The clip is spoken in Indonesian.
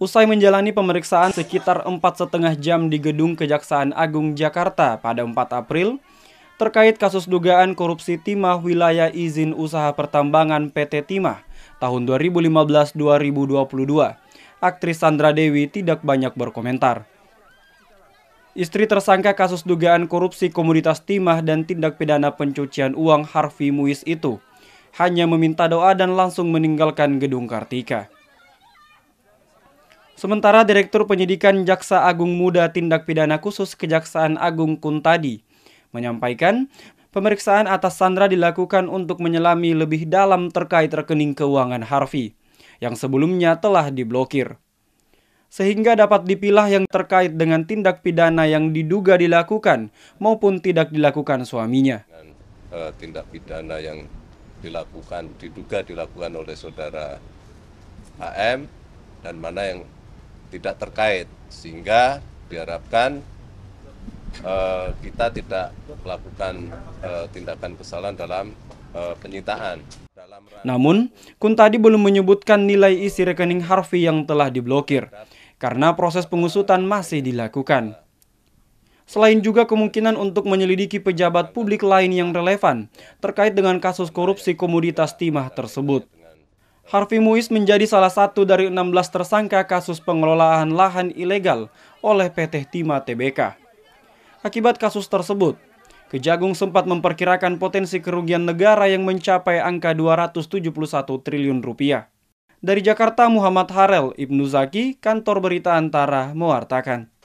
Usai menjalani pemeriksaan sekitar empat setengah jam di gedung Kejaksaan Agung Jakarta pada 4 April, terkait kasus dugaan korupsi timah wilayah izin usaha pertambangan PT Timah tahun 2015-2022, aktris Sandra Dewi tidak banyak berkomentar. Istri tersangka kasus dugaan korupsi komoditas timah dan tindak pidana pencucian uang Harvey Muiz itu hanya meminta doa dan langsung meninggalkan gedung Kartika. Sementara Direktur Penyidikan Jaksa Agung Muda Tindak Pidana Khusus Kejaksaan Agung Kuntadi menyampaikan pemeriksaan atas Sandra dilakukan untuk menyelami lebih dalam terkait rekening keuangan Harvey yang sebelumnya telah diblokir. Sehingga dapat dipilah yang terkait dengan tindak pidana yang diduga dilakukan maupun tidak dilakukan suaminya. Eh, tindak pidana yang dilakukan diduga dilakukan oleh saudara AM dan mana yang tidak terkait sehingga diharapkan uh, kita tidak melakukan uh, tindakan kesalahan dalam uh, penyitaan. Namun, Kuntadi belum menyebutkan nilai isi rekening Harvey yang telah diblokir karena proses pengusutan masih dilakukan. Selain juga kemungkinan untuk menyelidiki pejabat publik lain yang relevan terkait dengan kasus korupsi komoditas timah tersebut. Harvey Muiz menjadi salah satu dari 16 tersangka kasus pengelolaan lahan ilegal oleh PT Timah TBK. Akibat kasus tersebut, Kejagung sempat memperkirakan potensi kerugian negara yang mencapai angka 271 triliun rupiah. Dari Jakarta, Muhammad Harel, Ibnu Zaki, Kantor Berita Antara, mewartakan.